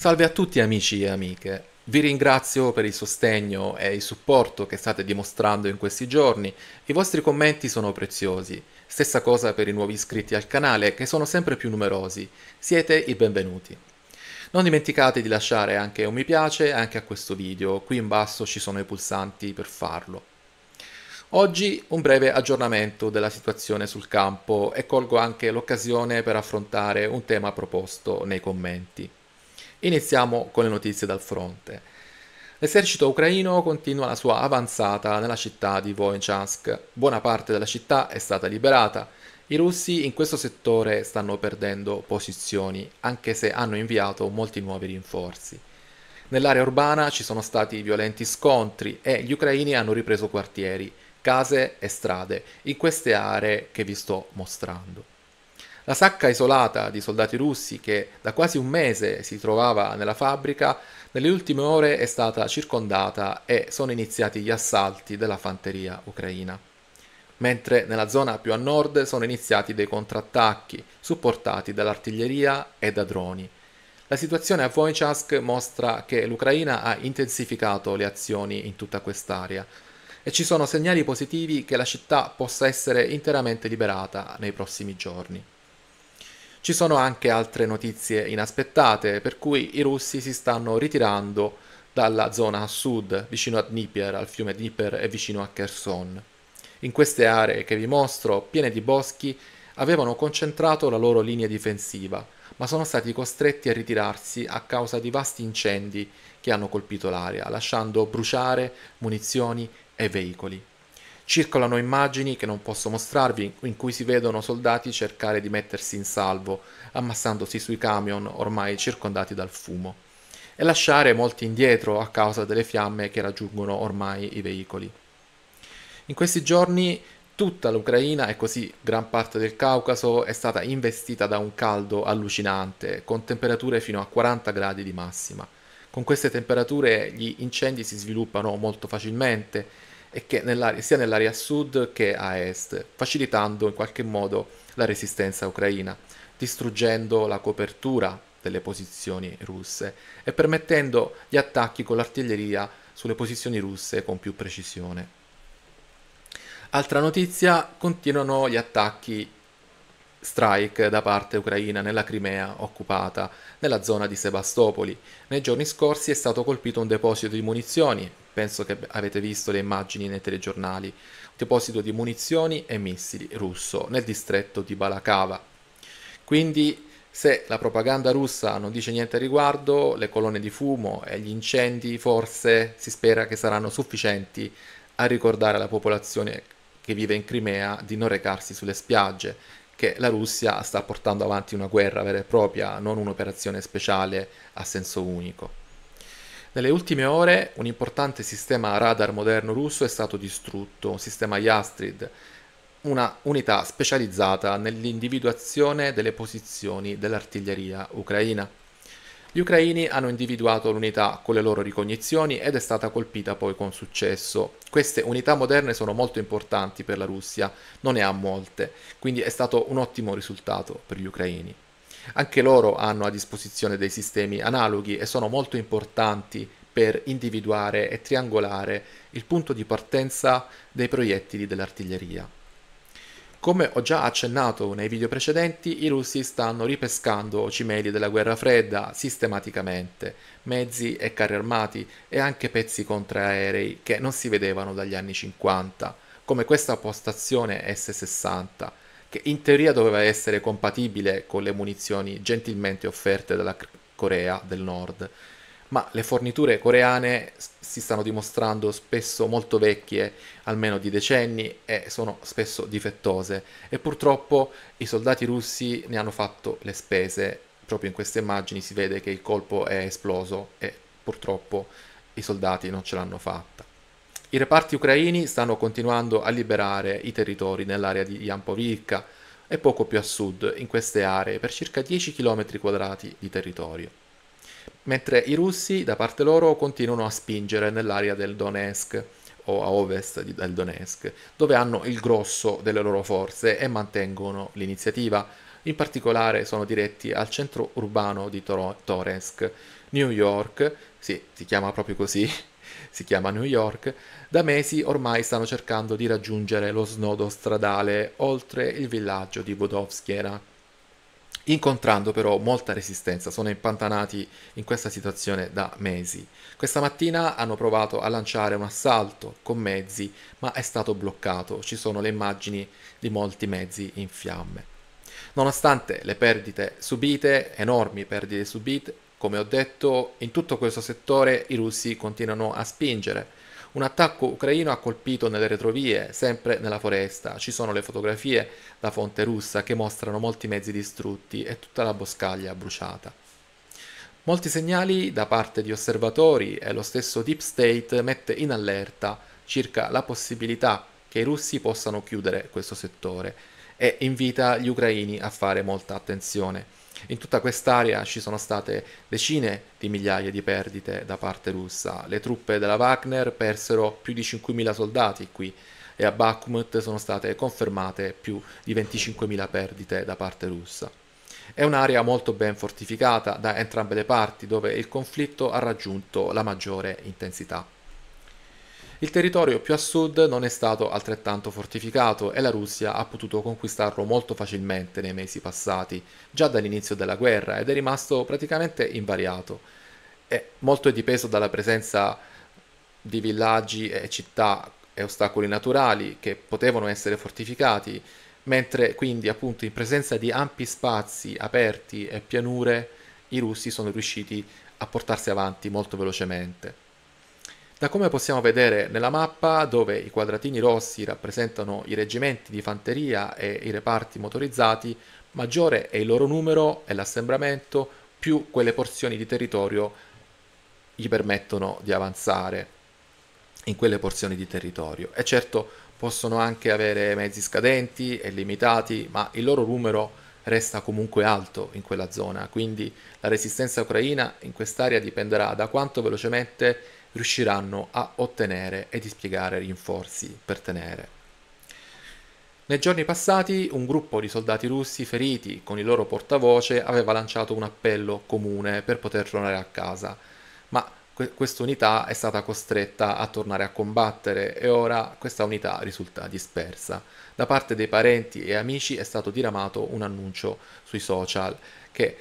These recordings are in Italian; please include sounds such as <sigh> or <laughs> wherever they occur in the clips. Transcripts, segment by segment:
Salve a tutti amici e amiche. Vi ringrazio per il sostegno e il supporto che state dimostrando in questi giorni. I vostri commenti sono preziosi. Stessa cosa per i nuovi iscritti al canale che sono sempre più numerosi. Siete i benvenuti. Non dimenticate di lasciare anche un mi piace anche a questo video. Qui in basso ci sono i pulsanti per farlo. Oggi un breve aggiornamento della situazione sul campo e colgo anche l'occasione per affrontare un tema proposto nei commenti. Iniziamo con le notizie dal fronte. L'esercito ucraino continua la sua avanzata nella città di Voinchansk. Buona parte della città è stata liberata. I russi in questo settore stanno perdendo posizioni, anche se hanno inviato molti nuovi rinforzi. Nell'area urbana ci sono stati violenti scontri e gli ucraini hanno ripreso quartieri, case e strade in queste aree che vi sto mostrando. La sacca isolata di soldati russi che da quasi un mese si trovava nella fabbrica, nelle ultime ore è stata circondata e sono iniziati gli assalti della fanteria ucraina. Mentre nella zona più a nord sono iniziati dei contrattacchi supportati dall'artiglieria e da droni. La situazione a Vojchask mostra che l'Ucraina ha intensificato le azioni in tutta quest'area e ci sono segnali positivi che la città possa essere interamente liberata nei prossimi giorni. Ci sono anche altre notizie inaspettate, per cui i russi si stanno ritirando dalla zona a sud, vicino a Dnieper, al fiume Dnieper e vicino a Kherson. In queste aree che vi mostro, piene di boschi, avevano concentrato la loro linea difensiva, ma sono stati costretti a ritirarsi a causa di vasti incendi che hanno colpito l'area, lasciando bruciare munizioni e veicoli. Circolano immagini che non posso mostrarvi, in cui si vedono soldati cercare di mettersi in salvo, ammassandosi sui camion ormai circondati dal fumo, e lasciare molti indietro a causa delle fiamme che raggiungono ormai i veicoli. In questi giorni tutta l'Ucraina e così gran parte del Caucaso è stata investita da un caldo allucinante, con temperature fino a 40 gradi di massima. Con queste temperature gli incendi si sviluppano molto facilmente e che nell'area, sia nell'area sud che a est, facilitando in qualche modo la resistenza ucraina, distruggendo la copertura delle posizioni russe e permettendo gli attacchi con l'artiglieria sulle posizioni russe con più precisione. Altra notizia, continuano gli attacchi strike da parte ucraina nella Crimea occupata, nella zona di Sebastopoli. Nei giorni scorsi è stato colpito un deposito di munizioni penso che avete visto le immagini nei telegiornali, un deposito di munizioni e missili russo nel distretto di Balakava. Quindi se la propaganda russa non dice niente a riguardo, le colonne di fumo e gli incendi forse si spera che saranno sufficienti a ricordare alla popolazione che vive in Crimea di non recarsi sulle spiagge, che la Russia sta portando avanti una guerra vera e propria, non un'operazione speciale a senso unico. Nelle ultime ore un importante sistema radar moderno russo è stato distrutto, un sistema Yastrid, una unità specializzata nell'individuazione delle posizioni dell'artiglieria ucraina. Gli ucraini hanno individuato l'unità con le loro ricognizioni ed è stata colpita poi con successo. Queste unità moderne sono molto importanti per la Russia, non ne ha molte, quindi è stato un ottimo risultato per gli ucraini. Anche loro hanno a disposizione dei sistemi analoghi e sono molto importanti per individuare e triangolare il punto di partenza dei proiettili dell'artiglieria. Come ho già accennato nei video precedenti, i russi stanno ripescando cimeli della guerra fredda sistematicamente, mezzi e carri armati e anche pezzi contraerei che non si vedevano dagli anni 50, come questa postazione S-60, che in teoria doveva essere compatibile con le munizioni gentilmente offerte dalla Corea del Nord, ma le forniture coreane si stanno dimostrando spesso molto vecchie, almeno di decenni, e sono spesso difettose e purtroppo i soldati russi ne hanno fatto le spese. Proprio in queste immagini si vede che il colpo è esploso e purtroppo i soldati non ce l'hanno fatta. I reparti ucraini stanno continuando a liberare i territori nell'area di Yampovivka e poco più a sud in queste aree per circa 10 km quadrati di territorio. Mentre i russi da parte loro continuano a spingere nell'area del Donetsk o a ovest del Donetsk, dove hanno il grosso delle loro forze e mantengono l'iniziativa. In particolare sono diretti al centro urbano di Tor- Toresk, New York, sì, si chiama proprio così, si chiama New York, da mesi ormai stanno cercando di raggiungere lo snodo stradale oltre il villaggio di Budovskiera. Incontrando però molta resistenza, sono impantanati in questa situazione da mesi. Questa mattina hanno provato a lanciare un assalto con mezzi, ma è stato bloccato. Ci sono le immagini di molti mezzi in fiamme. Nonostante le perdite subite, enormi perdite subite, come ho detto, in tutto questo settore i russi continuano a spingere. Un attacco ucraino ha colpito nelle retrovie, sempre nella foresta. Ci sono le fotografie da fonte russa che mostrano molti mezzi distrutti e tutta la boscaglia bruciata. Molti segnali da parte di osservatori e lo stesso Deep State mette in allerta circa la possibilità che i russi possano chiudere questo settore e invita gli ucraini a fare molta attenzione. In tutta quest'area ci sono state decine di migliaia di perdite da parte russa. Le truppe della Wagner persero più di 5.000 soldati qui e a Bakhmut sono state confermate più di 25.000 perdite da parte russa. È un'area molto ben fortificata da entrambe le parti dove il conflitto ha raggiunto la maggiore intensità. Il territorio più a sud non è stato altrettanto fortificato e la Russia ha potuto conquistarlo molto facilmente nei mesi passati, già dall'inizio della guerra, ed è rimasto praticamente invariato. E molto è dipeso dalla presenza di villaggi e città e ostacoli naturali che potevano essere fortificati, mentre quindi appunto in presenza di ampi spazi aperti e pianure i russi sono riusciti a portarsi avanti molto velocemente. Da come possiamo vedere nella mappa, dove i quadratini rossi rappresentano i reggimenti di fanteria e i reparti motorizzati, maggiore è il loro numero e l'assembramento, più quelle porzioni di territorio gli permettono di avanzare in quelle porzioni di territorio. E certo possono anche avere mezzi scadenti e limitati, ma il loro numero resta comunque alto in quella zona, quindi la resistenza ucraina in quest'area dipenderà da quanto velocemente riusciranno a ottenere e di spiegare rinforzi per tenere. Nei giorni passati un gruppo di soldati russi feriti con il loro portavoce aveva lanciato un appello comune per poter tornare a casa, ma que- questa unità è stata costretta a tornare a combattere e ora questa unità risulta dispersa. Da parte dei parenti e amici è stato diramato un annuncio sui social che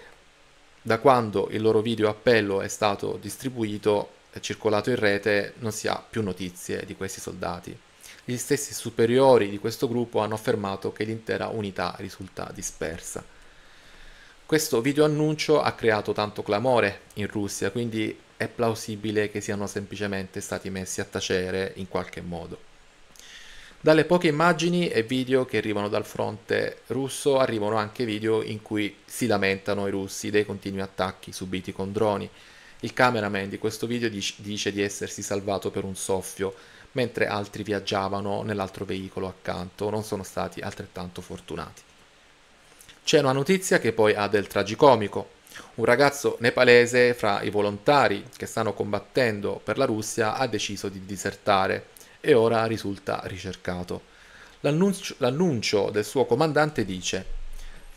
da quando il loro video appello è stato distribuito circolato in rete non si ha più notizie di questi soldati. Gli stessi superiori di questo gruppo hanno affermato che l'intera unità risulta dispersa. Questo video annuncio ha creato tanto clamore in Russia, quindi è plausibile che siano semplicemente stati messi a tacere in qualche modo. Dalle poche immagini e video che arrivano dal fronte russo arrivano anche video in cui si lamentano i russi dei continui attacchi subiti con droni, il cameraman di questo video dice di essersi salvato per un soffio, mentre altri viaggiavano nell'altro veicolo accanto, non sono stati altrettanto fortunati. C'è una notizia che poi ha del tragicomico. Un ragazzo nepalese fra i volontari che stanno combattendo per la Russia ha deciso di disertare e ora risulta ricercato. L'annuncio, l'annuncio del suo comandante dice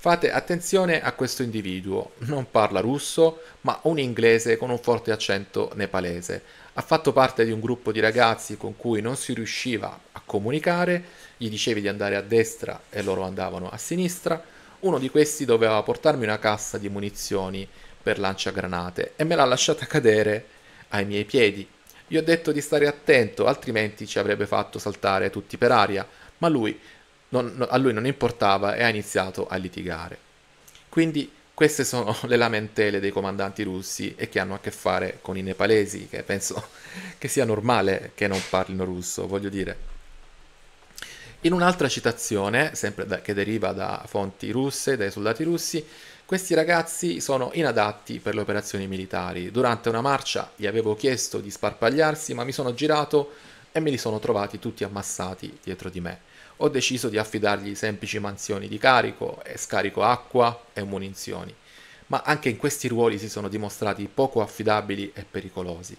Fate attenzione a questo individuo, non parla russo, ma un inglese con un forte accento nepalese. Ha fatto parte di un gruppo di ragazzi con cui non si riusciva a comunicare, gli dicevi di andare a destra e loro andavano a sinistra. Uno di questi doveva portarmi una cassa di munizioni per lanciagranate e me l'ha lasciata cadere ai miei piedi. Gli ho detto di stare attento, altrimenti ci avrebbe fatto saltare tutti per aria, ma lui non, no, a lui non importava e ha iniziato a litigare. Quindi queste sono <laughs> le lamentele dei comandanti russi e che hanno a che fare con i nepalesi, che penso <laughs> che sia normale che non parlino russo, voglio dire. In un'altra citazione, sempre da, che deriva da fonti russe, dai soldati russi, questi ragazzi sono inadatti per le operazioni militari. Durante una marcia gli avevo chiesto di sparpagliarsi, ma mi sono girato e me li sono trovati tutti ammassati dietro di me ho deciso di affidargli semplici mansioni di carico e scarico acqua e munizioni, ma anche in questi ruoli si sono dimostrati poco affidabili e pericolosi.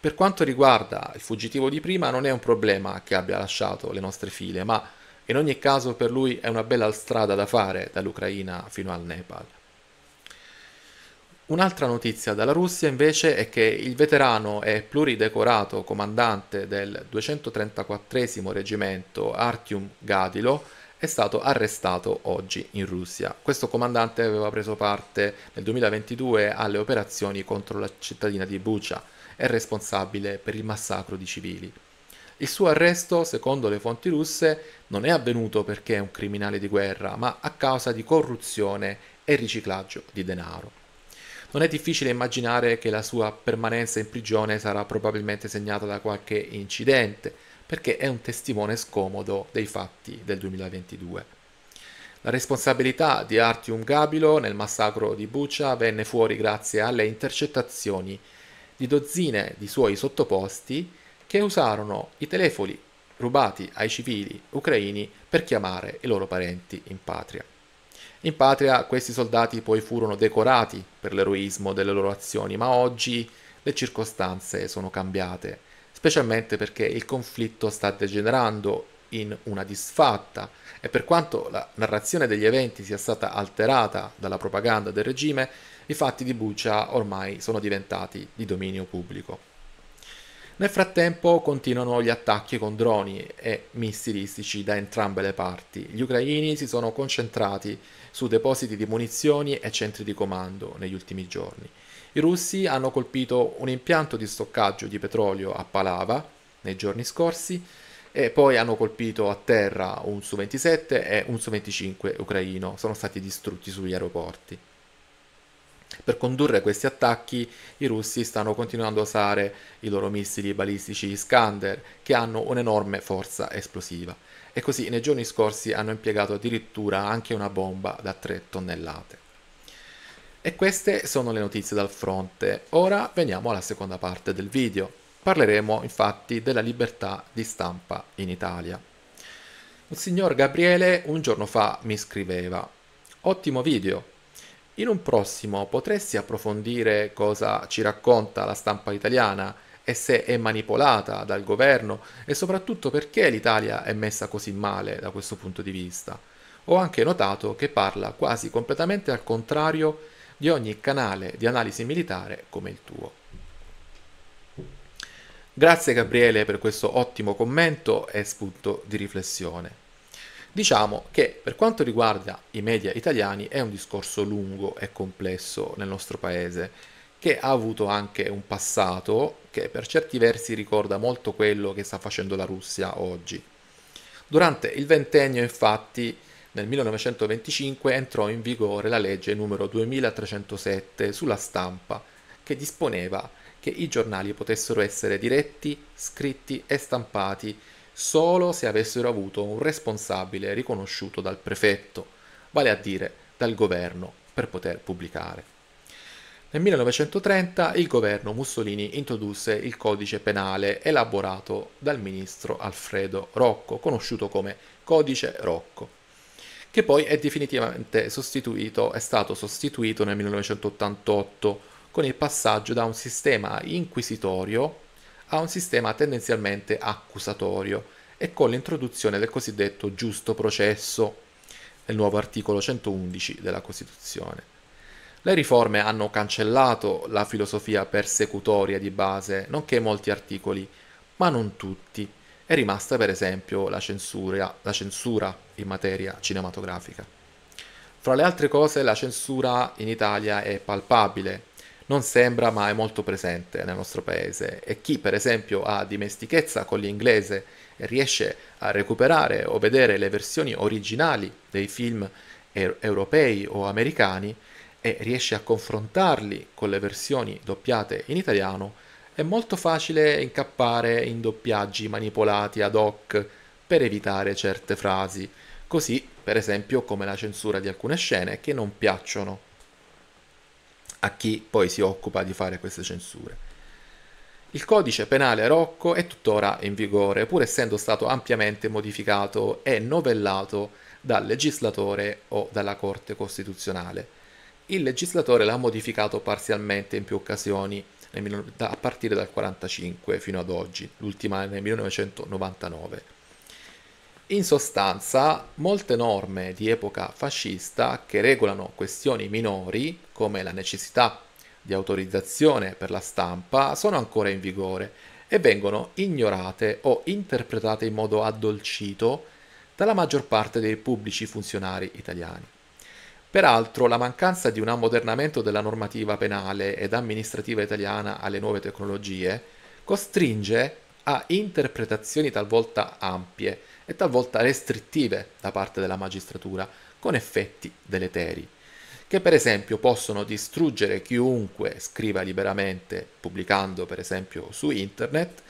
Per quanto riguarda il fuggitivo di prima, non è un problema che abbia lasciato le nostre file, ma in ogni caso per lui è una bella strada da fare dall'Ucraina fino al Nepal. Un'altra notizia dalla Russia invece è che il veterano e pluridecorato comandante del 234 reggimento Artyom Gadilo è stato arrestato oggi in Russia. Questo comandante aveva preso parte nel 2022 alle operazioni contro la cittadina di Bucha, e responsabile per il massacro di civili. Il suo arresto, secondo le fonti russe, non è avvenuto perché è un criminale di guerra, ma a causa di corruzione e riciclaggio di denaro. Non è difficile immaginare che la sua permanenza in prigione sarà probabilmente segnata da qualche incidente, perché è un testimone scomodo dei fatti del 2022. La responsabilità di Artium Gabilo nel massacro di Buccia venne fuori grazie alle intercettazioni di dozzine di suoi sottoposti che usarono i telefoni rubati ai civili ucraini per chiamare i loro parenti in patria. In patria questi soldati poi furono decorati per l'eroismo delle loro azioni, ma oggi le circostanze sono cambiate, specialmente perché il conflitto sta degenerando in una disfatta e per quanto la narrazione degli eventi sia stata alterata dalla propaganda del regime, i fatti di Bucia ormai sono diventati di dominio pubblico. Nel frattempo continuano gli attacchi con droni e missilistici da entrambe le parti. Gli ucraini si sono concentrati su depositi di munizioni e centri di comando negli ultimi giorni. I russi hanno colpito un impianto di stoccaggio di petrolio a Palava nei giorni scorsi e poi hanno colpito a terra un Su-27 e un Su-25 ucraino, sono stati distrutti sugli aeroporti. Per condurre questi attacchi i russi stanno continuando a usare i loro missili balistici Iskander che hanno un'enorme forza esplosiva e così nei giorni scorsi hanno impiegato addirittura anche una bomba da 3 tonnellate. E queste sono le notizie dal fronte. Ora veniamo alla seconda parte del video. Parleremo infatti della libertà di stampa in Italia. Un signor Gabriele un giorno fa mi scriveva Ottimo video. In un prossimo potresti approfondire cosa ci racconta la stampa italiana e se è manipolata dal governo e soprattutto perché l'Italia è messa così male da questo punto di vista. Ho anche notato che parla quasi completamente al contrario di ogni canale di analisi militare come il tuo. Grazie Gabriele per questo ottimo commento e spunto di riflessione. Diciamo che per quanto riguarda i media italiani è un discorso lungo e complesso nel nostro paese che ha avuto anche un passato che per certi versi ricorda molto quello che sta facendo la Russia oggi. Durante il ventennio, infatti, nel 1925 entrò in vigore la legge numero 2307 sulla stampa, che disponeva che i giornali potessero essere diretti, scritti e stampati solo se avessero avuto un responsabile riconosciuto dal prefetto, vale a dire dal governo, per poter pubblicare. Nel 1930 il governo Mussolini introdusse il codice penale elaborato dal ministro Alfredo Rocco, conosciuto come codice Rocco, che poi è definitivamente sostituito, è stato sostituito nel 1988 con il passaggio da un sistema inquisitorio a un sistema tendenzialmente accusatorio e con l'introduzione del cosiddetto giusto processo nel nuovo articolo 111 della Costituzione. Le riforme hanno cancellato la filosofia persecutoria di base, nonché molti articoli, ma non tutti. È rimasta per esempio la censura, la censura in materia cinematografica. Fra le altre cose la censura in Italia è palpabile, non sembra ma è molto presente nel nostro paese e chi per esempio ha dimestichezza con l'inglese e riesce a recuperare o vedere le versioni originali dei film europei o americani e riesci a confrontarli con le versioni doppiate in italiano, è molto facile incappare in doppiaggi manipolati ad hoc per evitare certe frasi, così per esempio come la censura di alcune scene che non piacciono a chi poi si occupa di fare queste censure. Il codice penale Rocco è tuttora in vigore, pur essendo stato ampiamente modificato e novellato dal legislatore o dalla Corte Costituzionale il legislatore l'ha modificato parzialmente in più occasioni, a partire dal 1945 fino ad oggi, l'ultima nel 1999. In sostanza, molte norme di epoca fascista che regolano questioni minori, come la necessità di autorizzazione per la stampa, sono ancora in vigore e vengono ignorate o interpretate in modo addolcito dalla maggior parte dei pubblici funzionari italiani. Peraltro, la mancanza di un ammodernamento della normativa penale ed amministrativa italiana alle nuove tecnologie costringe a interpretazioni talvolta ampie e talvolta restrittive da parte della magistratura, con effetti deleteri, che per esempio possono distruggere chiunque scriva liberamente, pubblicando per esempio su internet,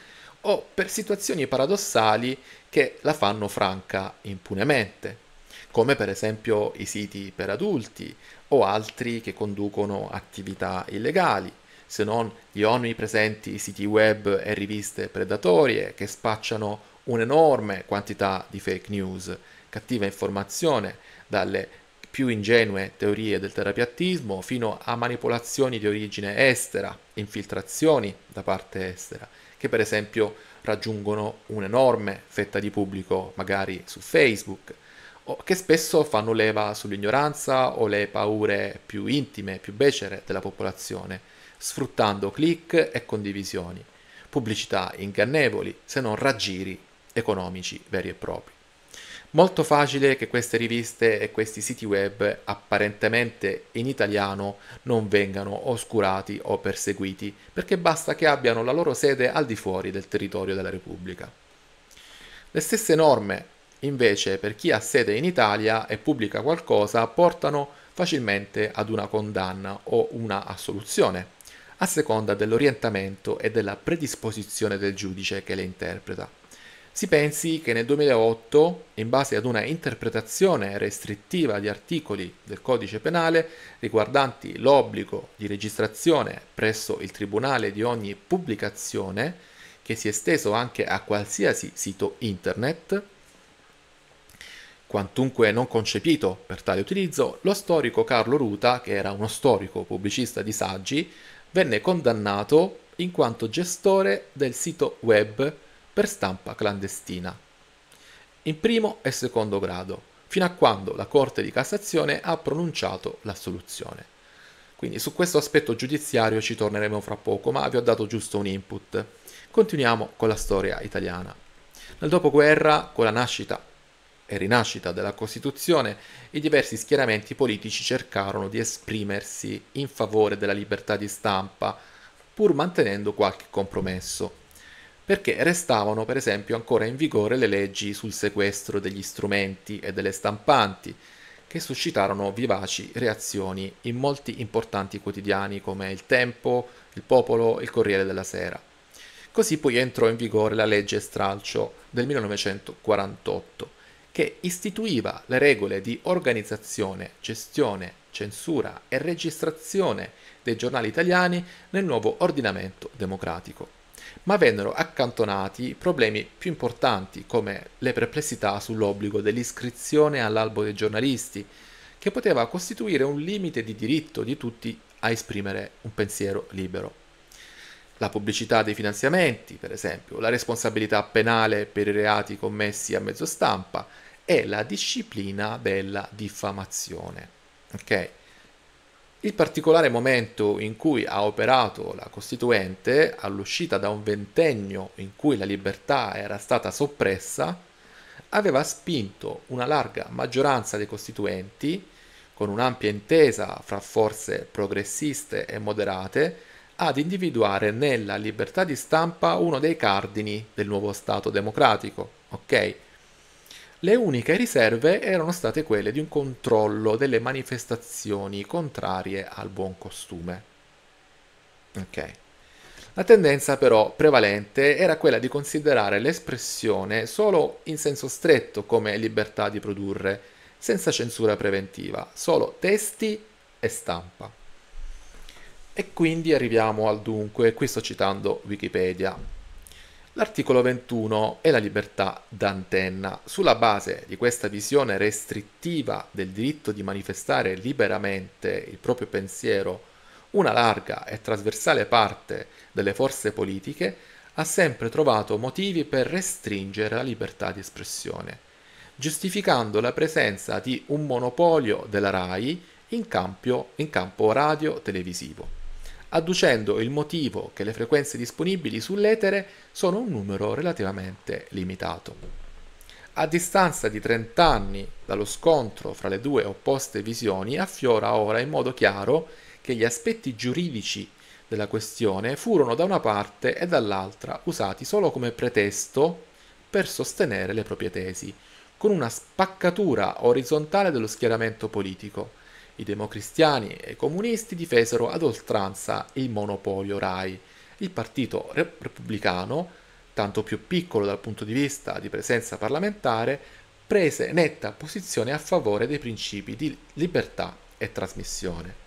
o per situazioni paradossali che la fanno franca impunemente come per esempio i siti per adulti o altri che conducono attività illegali, se non gli onnipresenti siti web e riviste predatorie che spacciano un'enorme quantità di fake news, cattiva informazione dalle più ingenue teorie del terapiattismo fino a manipolazioni di origine estera, infiltrazioni da parte estera, che per esempio raggiungono un'enorme fetta di pubblico magari su Facebook, che spesso fanno leva sull'ignoranza o le paure più intime, più becere della popolazione, sfruttando click e condivisioni, pubblicità ingannevoli se non raggiri economici veri e propri. Molto facile che queste riviste e questi siti web apparentemente in italiano non vengano oscurati o perseguiti, perché basta che abbiano la loro sede al di fuori del territorio della Repubblica. Le stesse norme Invece, per chi ha sede in Italia e pubblica qualcosa, portano facilmente ad una condanna o una assoluzione, a seconda dell'orientamento e della predisposizione del giudice che le interpreta. Si pensi che nel 2008, in base ad una interpretazione restrittiva di articoli del codice penale riguardanti l'obbligo di registrazione presso il tribunale di ogni pubblicazione, che si è esteso anche a qualsiasi sito internet, Quantunque non concepito per tale utilizzo, lo storico Carlo Ruta, che era uno storico pubblicista di saggi, venne condannato in quanto gestore del sito web per stampa clandestina, in primo e secondo grado, fino a quando la Corte di Cassazione ha pronunciato l'assoluzione. Quindi su questo aspetto giudiziario ci torneremo fra poco, ma vi ho dato giusto un input. Continuiamo con la storia italiana. Nel dopoguerra, con la nascita e rinascita della Costituzione, i diversi schieramenti politici cercarono di esprimersi in favore della libertà di stampa, pur mantenendo qualche compromesso, perché restavano per esempio ancora in vigore le leggi sul sequestro degli strumenti e delle stampanti, che suscitarono vivaci reazioni in molti importanti quotidiani come Il Tempo, Il Popolo Il Corriere della Sera. Così poi entrò in vigore la legge Stralcio del 1948 che istituiva le regole di organizzazione, gestione, censura e registrazione dei giornali italiani nel nuovo ordinamento democratico. Ma vennero accantonati problemi più importanti come le perplessità sull'obbligo dell'iscrizione all'albo dei giornalisti, che poteva costituire un limite di diritto di tutti a esprimere un pensiero libero. La pubblicità dei finanziamenti, per esempio, la responsabilità penale per i reati commessi a mezzo stampa, è la disciplina della diffamazione. Okay? Il particolare momento in cui ha operato la Costituente, all'uscita da un ventennio in cui la libertà era stata soppressa, aveva spinto una larga maggioranza dei costituenti, con un'ampia intesa fra forze progressiste e moderate, ad individuare nella libertà di stampa uno dei cardini del nuovo Stato democratico. Okay? Le uniche riserve erano state quelle di un controllo delle manifestazioni contrarie al buon costume. Ok. La tendenza però prevalente era quella di considerare l'espressione solo in senso stretto come libertà di produrre, senza censura preventiva, solo testi e stampa. E quindi arriviamo al dunque, qui sto citando Wikipedia, L'articolo 21 è la libertà d'antenna. Sulla base di questa visione restrittiva del diritto di manifestare liberamente il proprio pensiero, una larga e trasversale parte delle forze politiche ha sempre trovato motivi per restringere la libertà di espressione, giustificando la presenza di un monopolio della RAI in campo, in campo radio-televisivo adducendo il motivo che le frequenze disponibili sull'etere sono un numero relativamente limitato. A distanza di 30 anni dallo scontro fra le due opposte visioni affiora ora in modo chiaro che gli aspetti giuridici della questione furono da una parte e dall'altra usati solo come pretesto per sostenere le proprie tesi, con una spaccatura orizzontale dello schieramento politico i democristiani e i comunisti difesero ad oltranza il monopolio RAI. Il partito repubblicano, tanto più piccolo dal punto di vista di presenza parlamentare, prese netta posizione a favore dei principi di libertà e trasmissione.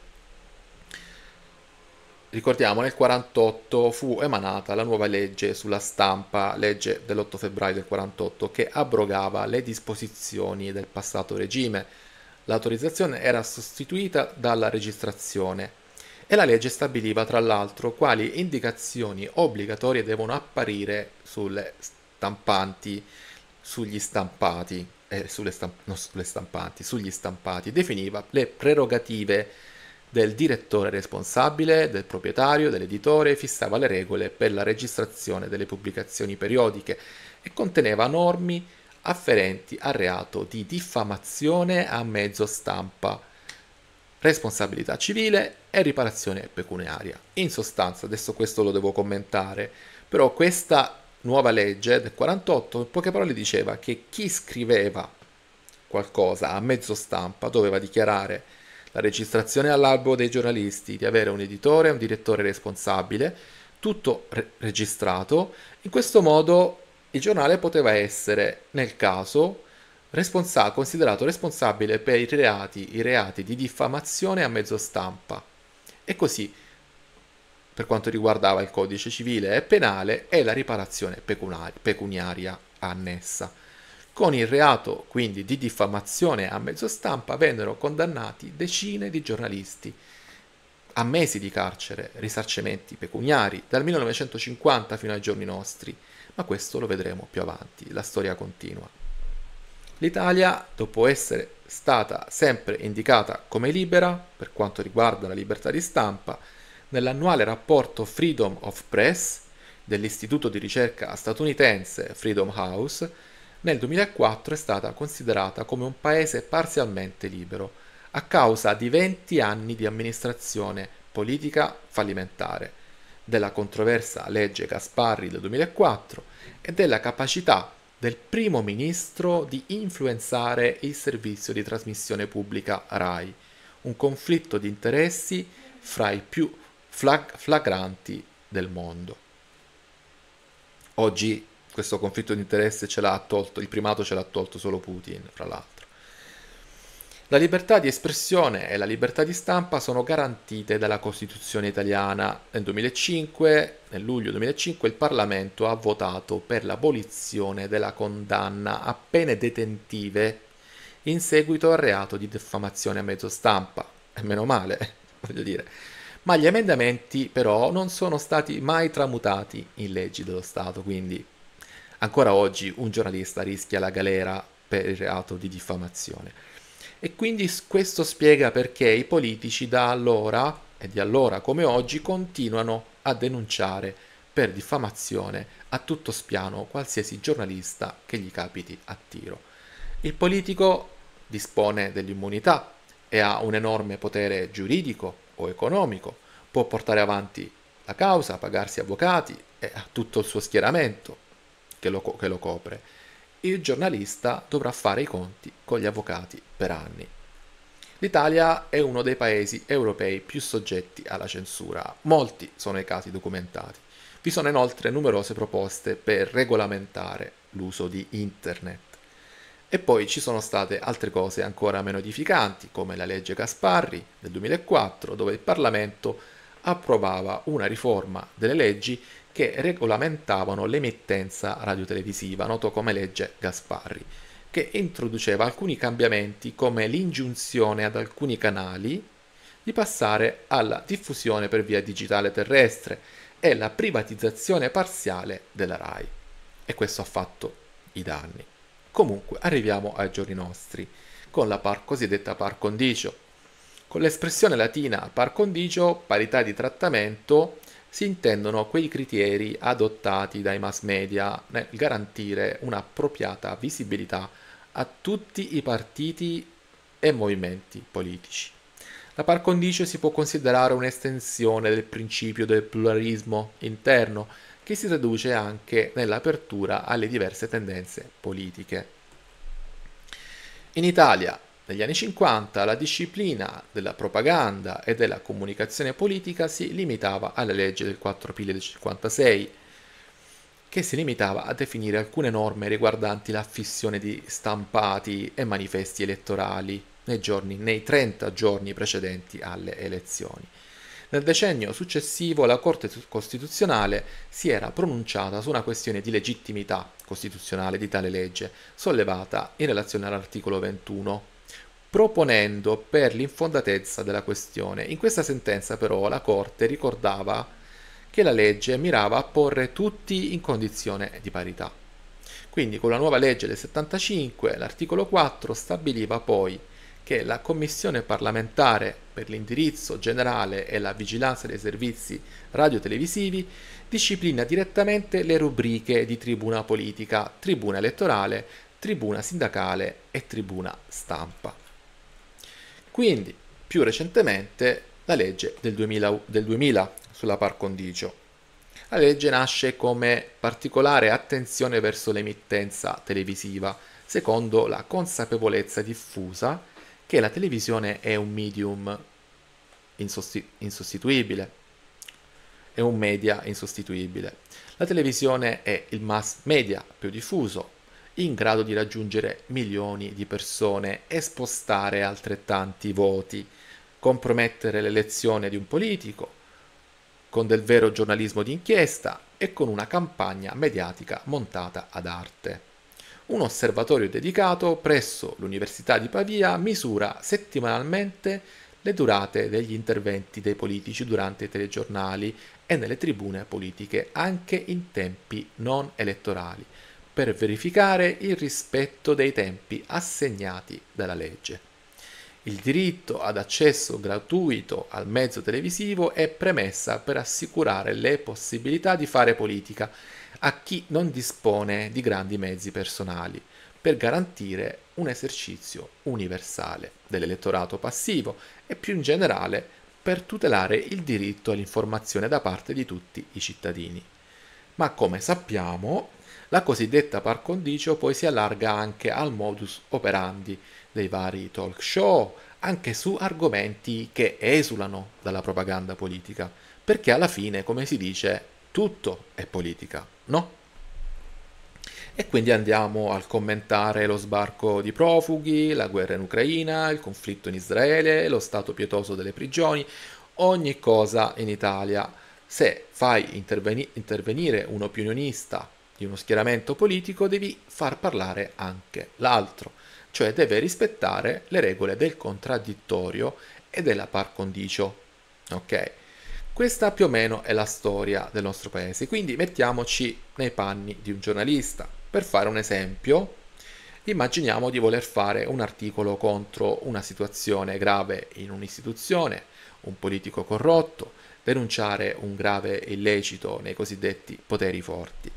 Ricordiamo, nel 1948 fu emanata la nuova legge sulla stampa, legge dell'8 febbraio del 1948, che abrogava le disposizioni del passato regime L'autorizzazione era sostituita dalla registrazione e la legge stabiliva tra l'altro quali indicazioni obbligatorie devono apparire sulle stampanti, sugli stampati, eh, sulle stamp- non sulle stampanti, sugli stampati, definiva le prerogative del direttore responsabile, del proprietario, dell'editore, fissava le regole per la registrazione delle pubblicazioni periodiche e conteneva normi afferenti al reato di diffamazione a mezzo stampa, responsabilità civile e riparazione pecuniaria. In sostanza, adesso questo lo devo commentare, però questa nuova legge del 48 in poche parole diceva che chi scriveva qualcosa a mezzo stampa doveva dichiarare la registrazione all'albo dei giornalisti, di avere un editore, un direttore responsabile, tutto re- registrato. In questo modo il giornale poteva essere, nel caso, responsa- considerato responsabile per i reati, i reati di diffamazione a mezzo stampa. E così, per quanto riguardava il codice civile e penale, e la riparazione pecunari- pecuniaria annessa. Con il reato quindi di diffamazione a mezzo stampa vennero condannati decine di giornalisti a mesi di carcere, risarcimenti pecuniari dal 1950 fino ai giorni nostri ma questo lo vedremo più avanti, la storia continua. L'Italia, dopo essere stata sempre indicata come libera per quanto riguarda la libertà di stampa, nell'annuale rapporto Freedom of Press dell'istituto di ricerca statunitense Freedom House, nel 2004 è stata considerata come un paese parzialmente libero a causa di 20 anni di amministrazione politica fallimentare della controversa legge Gasparri del 2004 e della capacità del primo ministro di influenzare il servizio di trasmissione pubblica RAI, un conflitto di interessi fra i più flag- flagranti del mondo. Oggi questo conflitto di interesse ce l'ha tolto, il primato ce l'ha tolto solo Putin, fra l'altro. La libertà di espressione e la libertà di stampa sono garantite dalla Costituzione italiana. Nel 2005, nel luglio 2005, il Parlamento ha votato per l'abolizione della condanna a pene detentive in seguito al reato di diffamazione a mezzo stampa. E eh, meno male, <laughs> voglio dire. Ma gli emendamenti però non sono stati mai tramutati in leggi dello Stato, quindi ancora oggi un giornalista rischia la galera per il reato di diffamazione. E quindi questo spiega perché i politici da allora e di allora come oggi continuano a denunciare per diffamazione a tutto spiano qualsiasi giornalista che gli capiti a tiro. Il politico dispone dell'immunità e ha un enorme potere giuridico o economico, può portare avanti la causa, pagarsi avvocati e ha tutto il suo schieramento che lo, che lo copre il giornalista dovrà fare i conti con gli avvocati per anni. L'Italia è uno dei paesi europei più soggetti alla censura, molti sono i casi documentati. Vi sono inoltre numerose proposte per regolamentare l'uso di Internet. E poi ci sono state altre cose ancora meno edificanti, come la legge Gasparri del 2004, dove il Parlamento approvava una riforma delle leggi che regolamentavano l'emittenza radiotelevisiva, noto come legge Gasparri, che introduceva alcuni cambiamenti come l'ingiunzione ad alcuni canali di passare alla diffusione per via digitale terrestre e la privatizzazione parziale della RAI. E questo ha fatto i danni. Comunque arriviamo ai giorni nostri, con la par cosiddetta par condicio. Con l'espressione latina par condicio, parità di trattamento, si intendono quei criteri adottati dai mass media nel garantire un'appropriata visibilità a tutti i partiti e movimenti politici. La par condicio si può considerare un'estensione del principio del pluralismo interno, che si traduce anche nell'apertura alle diverse tendenze politiche. In Italia, negli anni 50 la disciplina della propaganda e della comunicazione politica si limitava alla legge del 4 aprile del 56, che si limitava a definire alcune norme riguardanti la fissione di stampati e manifesti elettorali nei, giorni, nei 30 giorni precedenti alle elezioni. Nel decennio successivo la Corte Costituzionale si era pronunciata su una questione di legittimità costituzionale di tale legge, sollevata in relazione all'articolo 21 proponendo per l'infondatezza della questione. In questa sentenza però la Corte ricordava che la legge mirava a porre tutti in condizione di parità. Quindi con la nuova legge del 75 l'articolo 4 stabiliva poi che la Commissione parlamentare per l'indirizzo generale e la vigilanza dei servizi radiotelevisivi disciplina direttamente le rubriche di tribuna politica, tribuna elettorale, tribuna sindacale e tribuna stampa. Quindi, più recentemente, la legge del 2000, del 2000 sulla par condicio. La legge nasce come particolare attenzione verso l'emittenza televisiva, secondo la consapevolezza diffusa che la televisione è un medium insostituibile, è un media insostituibile. La televisione è il mass media più diffuso, in grado di raggiungere milioni di persone e spostare altrettanti voti, compromettere l'elezione di un politico, con del vero giornalismo d'inchiesta e con una campagna mediatica montata ad arte. Un osservatorio dedicato presso l'Università di Pavia misura settimanalmente le durate degli interventi dei politici durante i telegiornali e nelle tribune politiche anche in tempi non elettorali per verificare il rispetto dei tempi assegnati dalla legge. Il diritto ad accesso gratuito al mezzo televisivo è premessa per assicurare le possibilità di fare politica a chi non dispone di grandi mezzi personali, per garantire un esercizio universale dell'elettorato passivo e più in generale per tutelare il diritto all'informazione da parte di tutti i cittadini. Ma come sappiamo, la cosiddetta par condicio poi si allarga anche al modus operandi dei vari talk show, anche su argomenti che esulano dalla propaganda politica, perché alla fine, come si dice, tutto è politica, no? E quindi andiamo al commentare lo sbarco di profughi, la guerra in Ucraina, il conflitto in Israele, lo stato pietoso delle prigioni, ogni cosa in Italia. Se fai interveni- intervenire un opinionista di uno schieramento politico devi far parlare anche l'altro, cioè deve rispettare le regole del contraddittorio e della par condicio. Ok? Questa più o meno è la storia del nostro paese, quindi mettiamoci nei panni di un giornalista. Per fare un esempio, immaginiamo di voler fare un articolo contro una situazione grave in un'istituzione, un politico corrotto, denunciare un grave illecito nei cosiddetti poteri forti.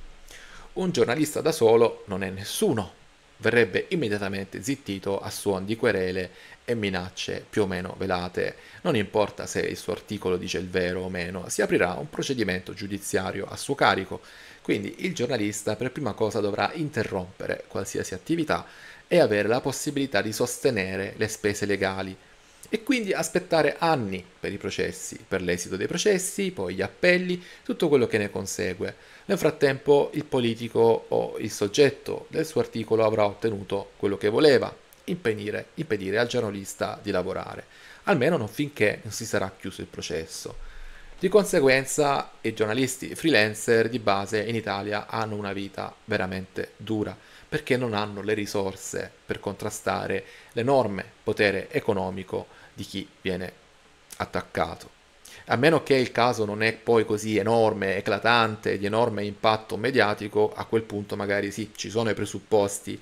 Un giornalista da solo non è nessuno, verrebbe immediatamente zittito a suon di querele e minacce più o meno velate. Non importa se il suo articolo dice il vero o meno, si aprirà un procedimento giudiziario a suo carico. Quindi il giornalista per prima cosa dovrà interrompere qualsiasi attività e avere la possibilità di sostenere le spese legali e quindi aspettare anni per i processi, per l'esito dei processi, poi gli appelli, tutto quello che ne consegue. Nel frattempo il politico o il soggetto del suo articolo avrà ottenuto quello che voleva, impedire, impedire al giornalista di lavorare, almeno non finché non si sarà chiuso il processo. Di conseguenza i giornalisti freelancer di base in Italia hanno una vita veramente dura perché non hanno le risorse per contrastare l'enorme potere economico di chi viene attaccato. A meno che il caso non è poi così enorme, eclatante, di enorme impatto mediatico, a quel punto magari sì, ci sono i presupposti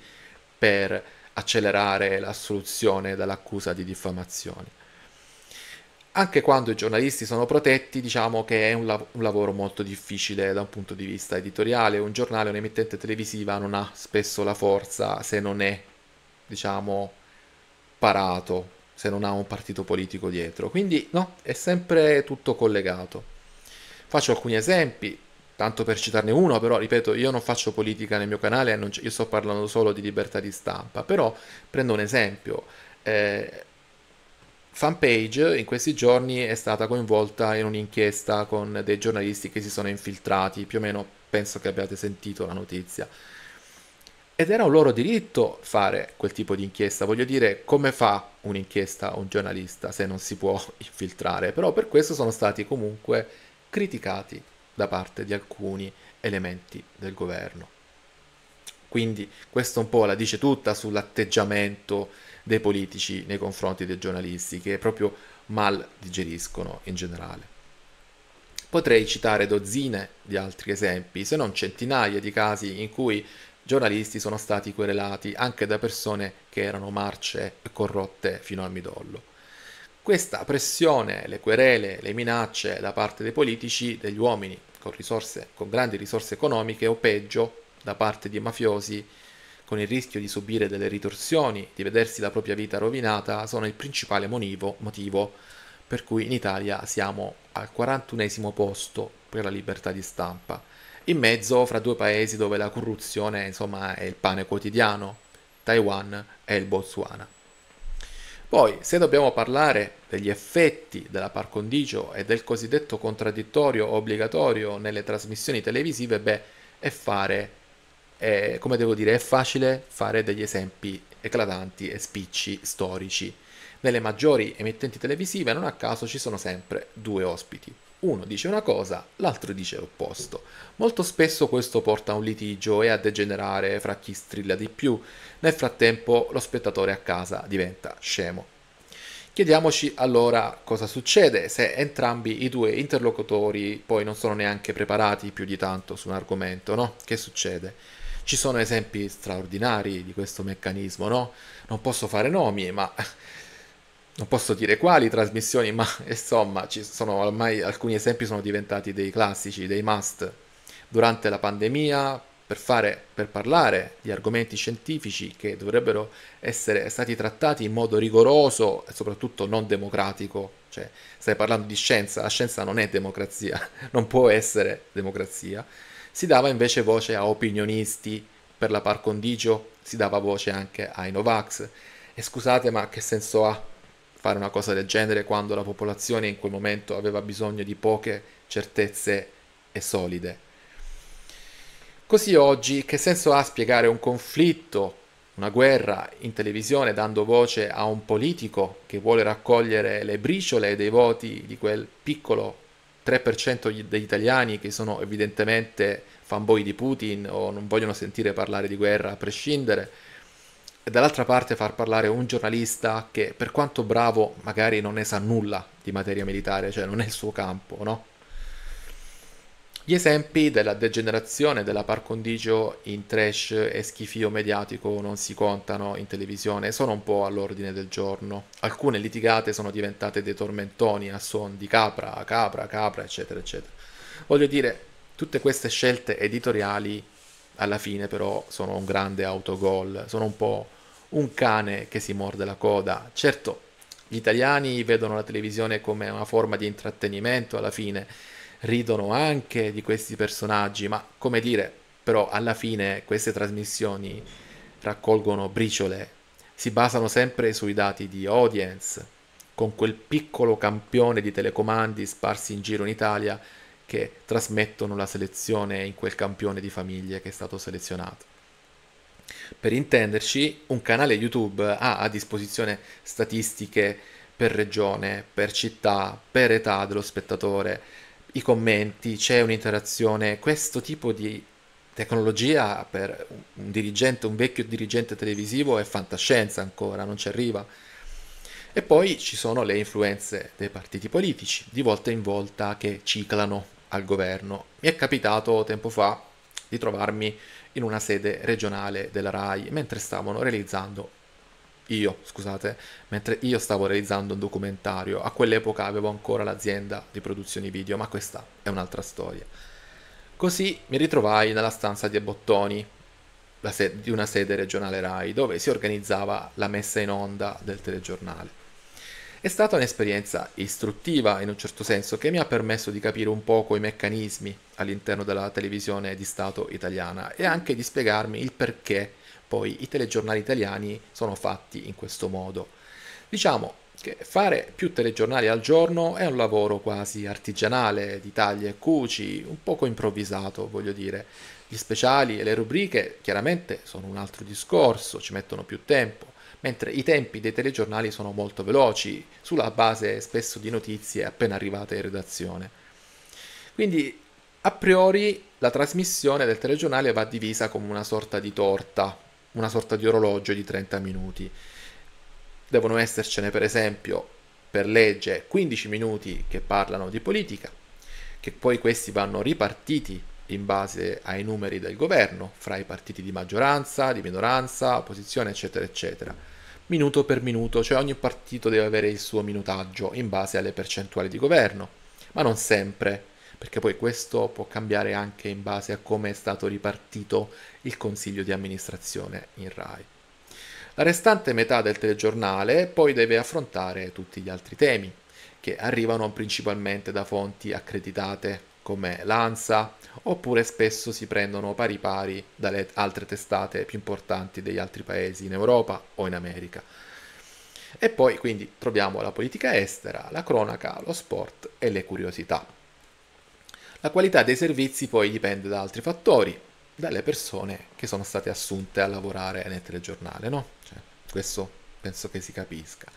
per accelerare l'assoluzione dall'accusa di diffamazione anche quando i giornalisti sono protetti, diciamo che è un, lav- un, lavoro molto difficile da un punto di vista editoriale. Un giornale, un'emittente televisiva non ha spesso la forza se non è, diciamo, parato, se non ha un partito politico dietro. Quindi no, è sempre tutto collegato. Faccio alcuni esempi, tanto per citarne uno, però ripeto, io non faccio politica nel mio canale, c- io sto parlando solo di libertà di stampa, però prendo un esempio. Eh, Fanpage in questi giorni è stata coinvolta in un'inchiesta con dei giornalisti che si sono infiltrati, più o meno penso che abbiate sentito la notizia. Ed era un loro diritto fare quel tipo di inchiesta, voglio dire come fa un'inchiesta un giornalista se non si può <laughs> infiltrare, però per questo sono stati comunque criticati da parte di alcuni elementi del governo. Quindi questo un po' la dice tutta sull'atteggiamento dei politici nei confronti dei giornalisti che proprio mal digeriscono in generale. Potrei citare dozzine di altri esempi, se non centinaia di casi in cui giornalisti sono stati querelati anche da persone che erano marce e corrotte fino al midollo. Questa pressione, le querele, le minacce da parte dei politici, degli uomini con, risorse, con grandi risorse economiche o peggio da parte di mafiosi con il rischio di subire delle ritorsioni, di vedersi la propria vita rovinata, sono il principale monivo, motivo per cui in Italia siamo al 41 posto per la libertà di stampa, in mezzo fra due paesi dove la corruzione insomma, è il pane quotidiano, Taiwan e il Botswana. Poi, se dobbiamo parlare degli effetti della par condicio e del cosiddetto contraddittorio obbligatorio nelle trasmissioni televisive, beh, è fare è, come devo dire, è facile fare degli esempi eclatanti e spicci storici. Nelle maggiori emittenti televisive non a caso ci sono sempre due ospiti. Uno dice una cosa, l'altro dice l'opposto. Molto spesso questo porta a un litigio e a degenerare fra chi strilla di più. Nel frattempo lo spettatore a casa diventa scemo. Chiediamoci allora cosa succede se entrambi i due interlocutori poi non sono neanche preparati più di tanto su un argomento, no? Che succede? Ci sono esempi straordinari di questo meccanismo, no? Non posso fare nomi, ma <laughs> non posso dire quali trasmissioni, ma <laughs> insomma, ci sono ormai alcuni esempi sono diventati dei classici, dei must. Durante la pandemia, per, fare, per parlare di argomenti scientifici che dovrebbero essere stati trattati in modo rigoroso e soprattutto non democratico, cioè stai parlando di scienza, la scienza non è democrazia, <laughs> non può essere democrazia si dava invece voce a opinionisti, per la par condicio si dava voce anche ai Novax. E scusate, ma che senso ha fare una cosa del genere quando la popolazione in quel momento aveva bisogno di poche certezze e solide? Così oggi che senso ha spiegare un conflitto, una guerra in televisione dando voce a un politico che vuole raccogliere le briciole dei voti di quel piccolo 3% degli italiani che sono evidentemente fanboy di Putin o non vogliono sentire parlare di guerra a prescindere, e dall'altra parte far parlare un giornalista che per quanto bravo magari non ne sa nulla di materia militare, cioè non è il suo campo, no? Gli esempi della degenerazione della par condicio in trash e schifio mediatico non si contano in televisione sono un po' all'ordine del giorno. Alcune litigate sono diventate dei tormentoni a suon di capra, capra, capra, eccetera, eccetera. Voglio dire, tutte queste scelte editoriali alla fine però sono un grande autogol, sono un po' un cane che si morde la coda. Certo, gli italiani vedono la televisione come una forma di intrattenimento alla fine ridono anche di questi personaggi, ma come dire, però alla fine queste trasmissioni raccolgono briciole, si basano sempre sui dati di audience, con quel piccolo campione di telecomandi sparsi in giro in Italia che trasmettono la selezione in quel campione di famiglie che è stato selezionato. Per intenderci, un canale YouTube ha a disposizione statistiche per regione, per città, per età dello spettatore, i commenti, c'è un'interazione, questo tipo di tecnologia per un dirigente, un vecchio dirigente televisivo è fantascienza ancora, non ci arriva. E poi ci sono le influenze dei partiti politici, di volta in volta che ciclano al governo. Mi è capitato tempo fa di trovarmi in una sede regionale della RAI mentre stavano realizzando io, scusate, mentre io stavo realizzando un documentario, a quell'epoca avevo ancora l'azienda di produzioni video, ma questa è un'altra storia. Così mi ritrovai nella stanza di Bottoni, se- di una sede regionale RAI, dove si organizzava la messa in onda del telegiornale. È stata un'esperienza istruttiva in un certo senso che mi ha permesso di capire un poco i meccanismi all'interno della televisione di Stato italiana e anche di spiegarmi il perché poi i telegiornali italiani sono fatti in questo modo. Diciamo che fare più telegiornali al giorno è un lavoro quasi artigianale, di tagli e cuci, un poco improvvisato, voglio dire. Gli speciali e le rubriche chiaramente sono un altro discorso, ci mettono più tempo, mentre i tempi dei telegiornali sono molto veloci, sulla base spesso di notizie appena arrivate in redazione. Quindi a priori la trasmissione del telegiornale va divisa come una sorta di torta, una sorta di orologio di 30 minuti. Devono essercene per esempio per legge 15 minuti che parlano di politica, che poi questi vanno ripartiti in base ai numeri del governo, fra i partiti di maggioranza, di minoranza, opposizione, eccetera, eccetera. Minuto per minuto, cioè ogni partito deve avere il suo minutaggio in base alle percentuali di governo, ma non sempre, perché poi questo può cambiare anche in base a come è stato ripartito il consiglio di amministrazione in RAI. La restante metà del telegiornale poi deve affrontare tutti gli altri temi, che arrivano principalmente da fonti accreditate come l'ANSA, oppure spesso si prendono pari pari dalle altre testate più importanti degli altri paesi in Europa o in America. E poi quindi troviamo la politica estera, la cronaca, lo sport e le curiosità. La qualità dei servizi poi dipende da altri fattori, dalle persone che sono state assunte a lavorare nel telegiornale, no? Cioè, questo penso che si capisca.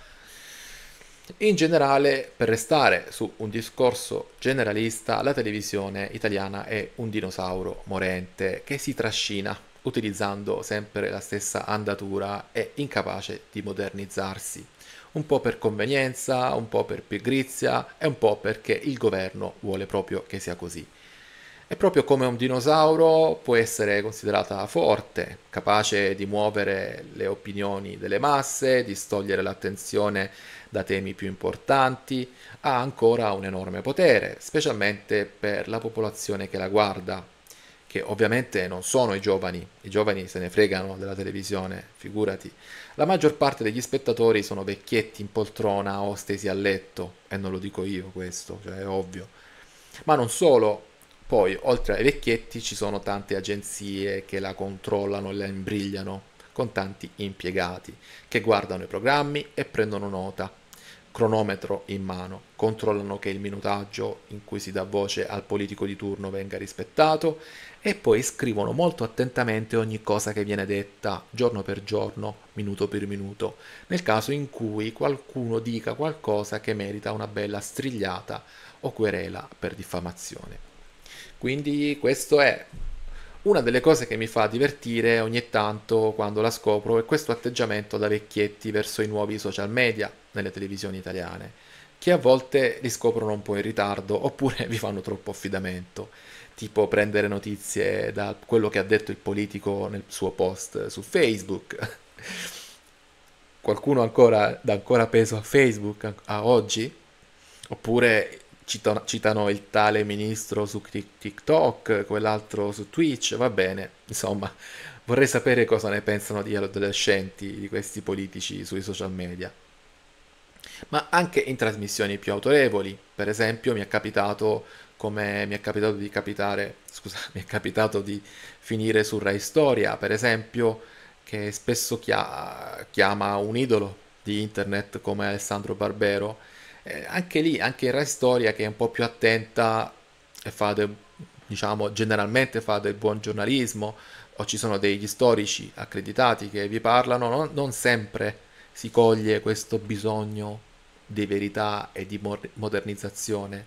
In generale, per restare su un discorso generalista, la televisione italiana è un dinosauro morente che si trascina utilizzando sempre la stessa andatura e incapace di modernizzarsi, un po' per convenienza, un po' per pigrizia e un po' perché il governo vuole proprio che sia così. E proprio come un dinosauro può essere considerata forte, capace di muovere le opinioni delle masse, di stogliere l'attenzione da temi più importanti, ha ancora un enorme potere, specialmente per la popolazione che la guarda, che ovviamente non sono i giovani, i giovani se ne fregano della televisione, figurati. La maggior parte degli spettatori sono vecchietti in poltrona o stesi a letto, e non lo dico io questo, cioè è ovvio. Ma non solo, poi, oltre ai vecchietti, ci sono tante agenzie che la controllano e la imbrigliano con tanti impiegati che guardano i programmi e prendono nota, cronometro in mano, controllano che il minutaggio in cui si dà voce al politico di turno venga rispettato e poi scrivono molto attentamente ogni cosa che viene detta giorno per giorno, minuto per minuto, nel caso in cui qualcuno dica qualcosa che merita una bella strigliata o querela per diffamazione. Quindi questo è una delle cose che mi fa divertire ogni tanto quando la scopro è questo atteggiamento da vecchietti verso i nuovi social media nelle televisioni italiane, che a volte li scoprono un po' in ritardo <laughs> oppure vi fanno troppo affidamento, tipo prendere notizie da quello che ha detto il politico nel suo post su Facebook. <laughs> Qualcuno ancora dà ancora peso a Facebook a oggi? Oppure Citano, citano il tale ministro su TikTok, quell'altro su Twitch, va bene, insomma, vorrei sapere cosa ne pensano gli adolescenti di questi politici sui social media. Ma anche in trasmissioni più autorevoli, per esempio mi è capitato come mi è capitato di capitare, scusa, <laughs> mi è capitato di finire su Rai Storia, per esempio, che spesso chia- chiama un idolo di internet come Alessandro Barbero eh, anche lì, anche in Rai Storia che è un po' più attenta e fa, de, diciamo, generalmente fa del buon giornalismo o ci sono degli storici accreditati che vi parlano, non, non sempre si coglie questo bisogno di verità e di modernizzazione,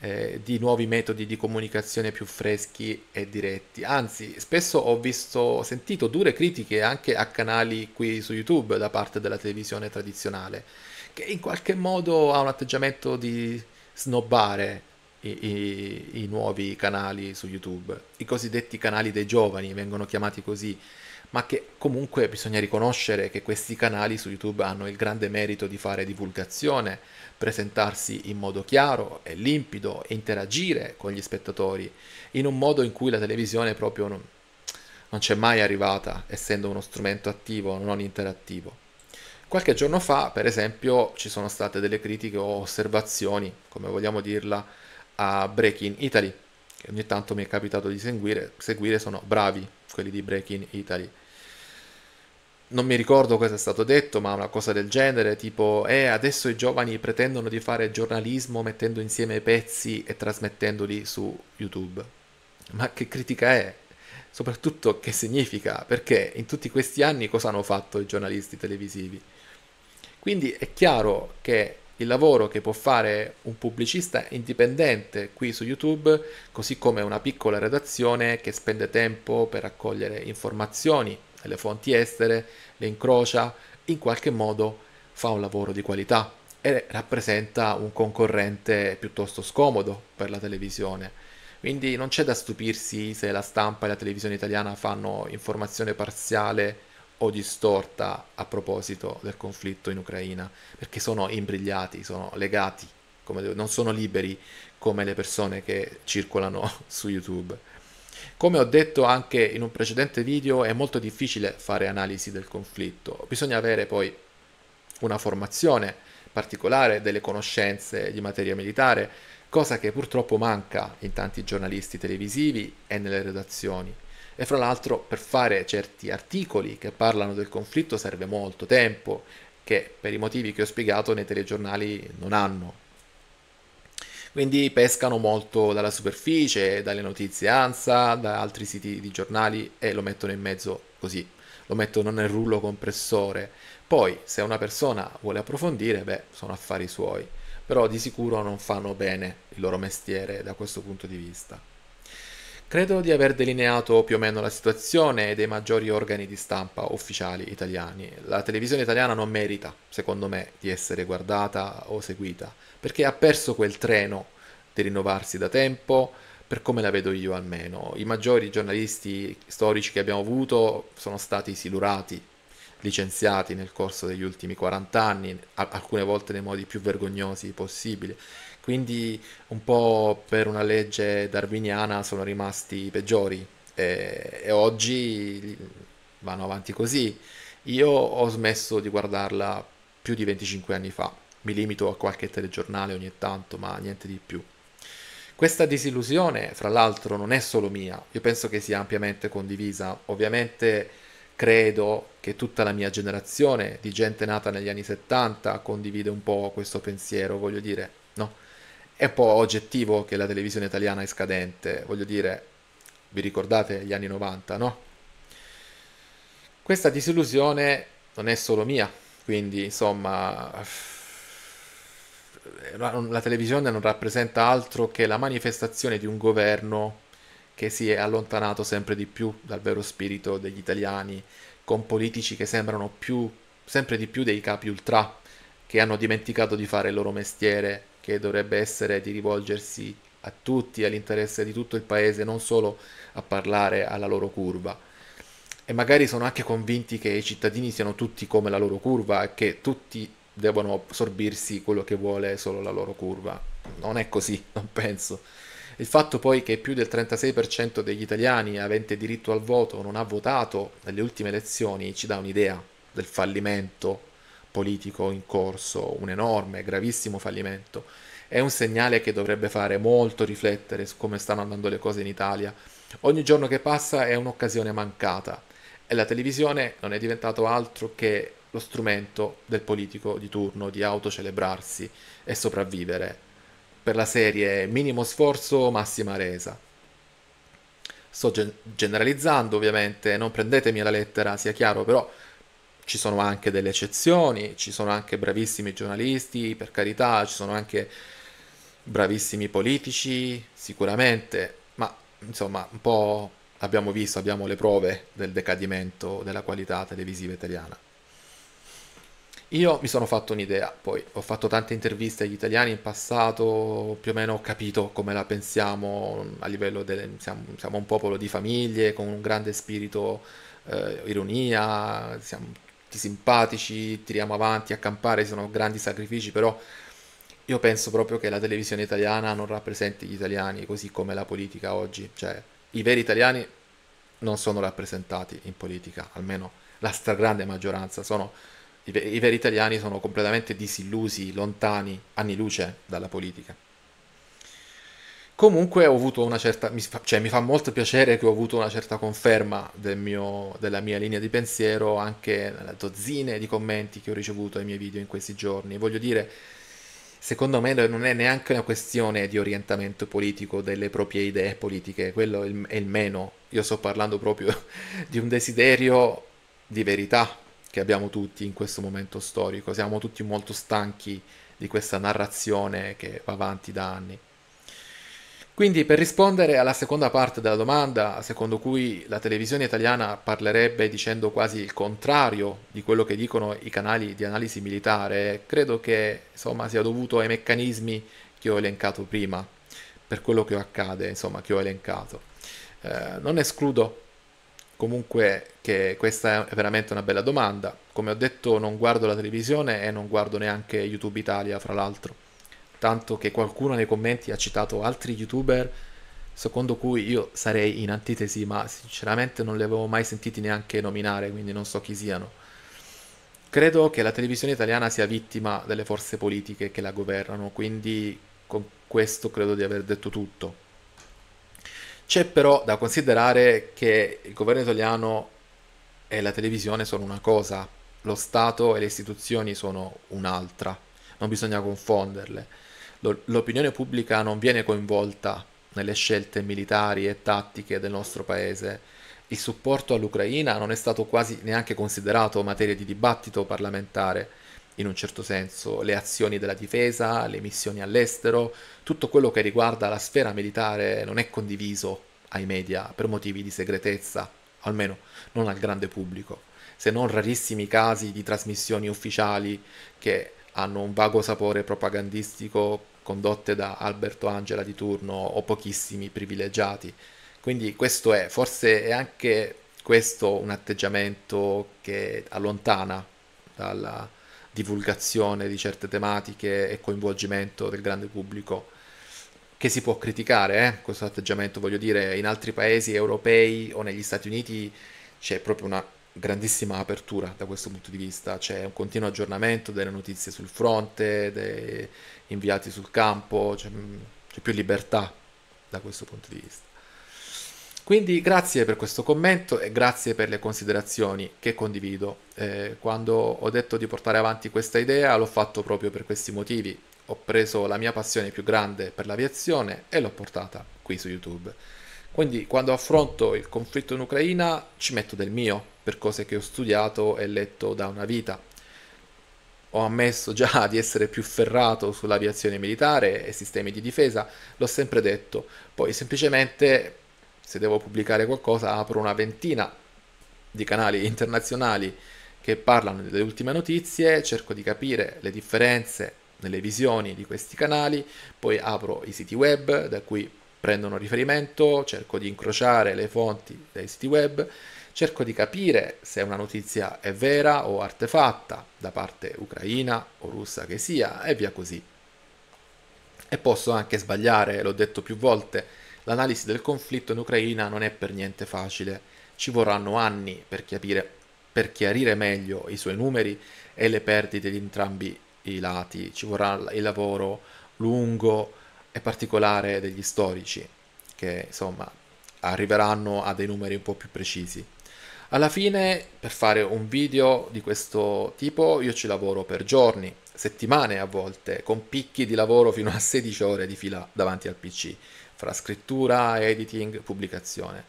eh, di nuovi metodi di comunicazione più freschi e diretti. Anzi, spesso ho visto, ho sentito dure critiche anche a canali qui su YouTube da parte della televisione tradizionale che in qualche modo ha un atteggiamento di snobbare i, i, i, nuovi canali su YouTube, i cosiddetti canali dei giovani vengono chiamati così, ma che comunque bisogna riconoscere che questi canali su YouTube hanno il grande merito di fare divulgazione, presentarsi in modo chiaro e limpido e interagire con gli spettatori in un modo in cui la televisione proprio non, non c'è mai arrivata, essendo uno strumento attivo, non interattivo. Qualche giorno fa, per esempio, ci sono state delle critiche o osservazioni, come vogliamo dirla, a Breaking Italy, che ogni tanto mi è capitato di seguire, seguire sono bravi quelli di Breaking Italy. Non mi ricordo cosa è stato detto, ma una cosa del genere, tipo, eh, adesso i giovani pretendono di fare giornalismo mettendo insieme pezzi e trasmettendoli su YouTube. Ma che critica è? Soprattutto che significa? Perché in tutti questi anni cosa hanno fatto i giornalisti televisivi? Quindi è chiaro che il lavoro che può fare un pubblicista indipendente qui su YouTube, così come una piccola redazione che spende tempo per raccogliere informazioni dalle fonti estere, le incrocia, in qualche modo fa un lavoro di qualità e rappresenta un concorrente piuttosto scomodo per la televisione. Quindi non c'è da stupirsi se la stampa e la televisione italiana fanno informazione parziale o distorta a proposito del conflitto in Ucraina, perché sono imbrigliati, sono legati, come, non sono liberi come le persone che circolano <laughs> su YouTube. Come ho detto anche in un precedente video, è molto difficile fare analisi del conflitto, bisogna avere poi una formazione particolare, delle conoscenze di materia militare, cosa che purtroppo manca in tanti giornalisti televisivi e nelle redazioni. E fra l'altro per fare certi articoli che parlano del conflitto serve molto tempo, che per i motivi che ho spiegato nei telegiornali non hanno. Quindi pescano molto dalla superficie, dalle notizie ANSA, da altri siti di giornali e lo mettono in mezzo così, lo mettono nel rullo compressore. Poi se una persona vuole approfondire, beh, sono affari suoi, però di sicuro non fanno bene il loro mestiere da questo punto di vista. Credo di aver delineato più o meno la situazione dei maggiori organi di stampa ufficiali italiani. La televisione italiana non merita, secondo me, di essere guardata o seguita, perché ha perso quel treno di rinnovarsi da tempo, per come la vedo io almeno. I maggiori giornalisti storici che abbiamo avuto sono stati silurati, licenziati nel corso degli ultimi 40 anni, alcune volte nei modi più vergognosi possibili. Quindi un po' per una legge darwiniana sono rimasti peggiori e, e oggi vanno avanti così. Io ho smesso di guardarla più di 25 anni fa, mi limito a qualche telegiornale ogni tanto, ma niente di più. Questa disillusione, fra l'altro, non è solo mia, io penso che sia ampiamente condivisa. Ovviamente credo che tutta la mia generazione di gente nata negli anni 70 condivide un po' questo pensiero, voglio dire, è un po' oggettivo che la televisione italiana è scadente, voglio dire, vi ricordate gli anni 90, no? Questa disillusione non è solo mia, quindi insomma la televisione non rappresenta altro che la manifestazione di un governo che si è allontanato sempre di più dal vero spirito degli italiani, con politici che sembrano più, sempre di più dei capi ultra, che hanno dimenticato di fare il loro mestiere che dovrebbe essere di rivolgersi a tutti, all'interesse di tutto il paese, non solo a parlare alla loro curva. E magari sono anche convinti che i cittadini siano tutti come la loro curva e che tutti devono sorbirsi quello che vuole solo la loro curva. Non è così, <laughs> non penso. Il fatto poi che più del 36% degli italiani avente diritto al voto non ha votato nelle ultime elezioni ci dà un'idea del fallimento politico in corso, un enorme, gravissimo fallimento. È un segnale che dovrebbe fare molto riflettere su come stanno andando le cose in Italia. Ogni giorno che passa è un'occasione mancata e la televisione non è diventato altro che lo strumento del politico di turno di autocelebrarsi e sopravvivere per la serie minimo sforzo, massima resa. Sto generalizzando ovviamente, non prendetemi alla lettera, sia chiaro, però ci sono anche delle eccezioni, ci sono anche bravissimi giornalisti, per carità, ci sono anche bravissimi politici, sicuramente, ma insomma un po' abbiamo visto, abbiamo le prove del decadimento della qualità televisiva italiana. Io mi sono fatto un'idea, poi ho fatto tante interviste agli italiani in passato, più o meno ho capito come la pensiamo a livello delle... siamo, siamo un popolo di famiglie, con un grande spirito eh, ironia, siamo tutti simpatici, tiriamo avanti, a campare, sono grandi sacrifici, però io penso proprio che la televisione italiana non rappresenti gli italiani così come la politica oggi, cioè i veri italiani non sono rappresentati in politica, almeno la stragrande maggioranza, sono, i, ver- i veri italiani sono completamente disillusi, lontani, anni luce dalla politica comunque ho avuto una certa, mi fa, cioè mi fa molto piacere che ho avuto una certa conferma del mio, della mia linea di pensiero anche nelle dozzine di commenti che ho ricevuto ai miei video in questi giorni. Voglio dire, secondo me non è neanche una questione di orientamento politico delle proprie idee politiche, quello è il, è il meno. Io sto parlando proprio <laughs> di un desiderio di verità che abbiamo tutti in questo momento storico. Siamo tutti molto stanchi di questa narrazione che va avanti da anni. Quindi per rispondere alla seconda parte della domanda, secondo cui la televisione italiana parlerebbe dicendo quasi il contrario di quello che dicono i canali di analisi militare, credo che insomma, sia dovuto ai meccanismi che ho elencato prima, per quello che accade, insomma, che ho elencato. Eh, non escludo comunque che questa è veramente una bella domanda. Come ho detto non guardo la televisione e non guardo neanche YouTube Italia, fra l'altro tanto che qualcuno nei commenti ha citato altri youtuber secondo cui io sarei in antitesi, ma sinceramente non li avevo mai sentiti neanche nominare, quindi non so chi siano. Credo che la televisione italiana sia vittima delle forze politiche che la governano, quindi con questo credo di aver detto tutto. C'è però da considerare che il governo italiano e la televisione sono una cosa, lo Stato e le istituzioni sono un'altra, non bisogna confonderle l'opinione pubblica non viene coinvolta nelle scelte militari e tattiche del nostro paese. Il supporto all'Ucraina non è stato quasi neanche considerato materia di dibattito parlamentare, in un certo senso, le azioni della difesa, le missioni all'estero, tutto quello che riguarda la sfera militare non è condiviso ai media per motivi di segretezza, almeno non al grande pubblico, se non rarissimi casi di trasmissioni ufficiali che hanno un vago sapore propagandistico condotte da Alberto Angela di turno o pochissimi privilegiati. Quindi questo è, forse è anche questo un atteggiamento che allontana dalla divulgazione di certe tematiche e coinvolgimento del grande pubblico che si può criticare eh? questo atteggiamento voglio dire in altri paesi europei o negli Stati Uniti c'è proprio una grandissima apertura da questo punto di vista, c'è un continuo aggiornamento delle notizie sul fronte, dei inviati sul campo, c'è, mm, c'è più libertà da questo punto di vista. Quindi grazie per questo commento e grazie per le considerazioni che condivido. Eh, quando ho detto di portare avanti questa idea l'ho fatto proprio per questi motivi. Ho preso la mia passione più grande per l'aviazione e l'ho portata qui su YouTube. Quindi quando affronto il conflitto in Ucraina ci metto del mio per cose che ho studiato e letto da una vita ho ammesso già <laughs> di essere più ferrato sull'aviazione militare e sistemi di difesa, l'ho sempre detto. Poi semplicemente se devo pubblicare qualcosa apro una ventina di canali internazionali che parlano delle ultime notizie, cerco di capire le differenze nelle visioni di questi canali, poi apro i siti web da cui prendono riferimento, cerco di incrociare le fonti dai siti web Cerco di capire se una notizia è vera o artefatta, da parte ucraina o russa che sia, e via così. E posso anche sbagliare, l'ho detto più volte, l'analisi del conflitto in Ucraina non è per niente facile. Ci vorranno anni per, capire, per chiarire meglio i suoi numeri e le perdite di entrambi i lati, ci vorrà il lavoro lungo e particolare degli storici, che insomma arriveranno a dei numeri un po' più precisi. Alla fine, per fare un video di questo tipo, io ci lavoro per giorni, settimane a volte, con picchi di lavoro fino a 16 ore di fila davanti al PC, fra scrittura, editing, pubblicazione.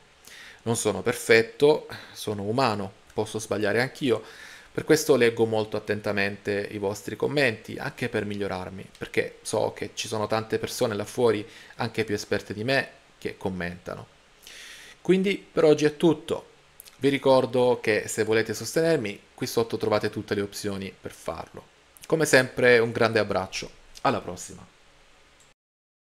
Non sono perfetto, sono umano, posso sbagliare anch'io. Per questo leggo molto attentamente i vostri commenti, anche per migliorarmi, perché so che ci sono tante persone là fuori, anche più esperte di me, che commentano. Quindi per oggi è tutto. Vi ricordo che se volete sostenermi, qui sotto trovate tutte le opzioni per farlo. Come sempre un grande abbraccio, alla prossima!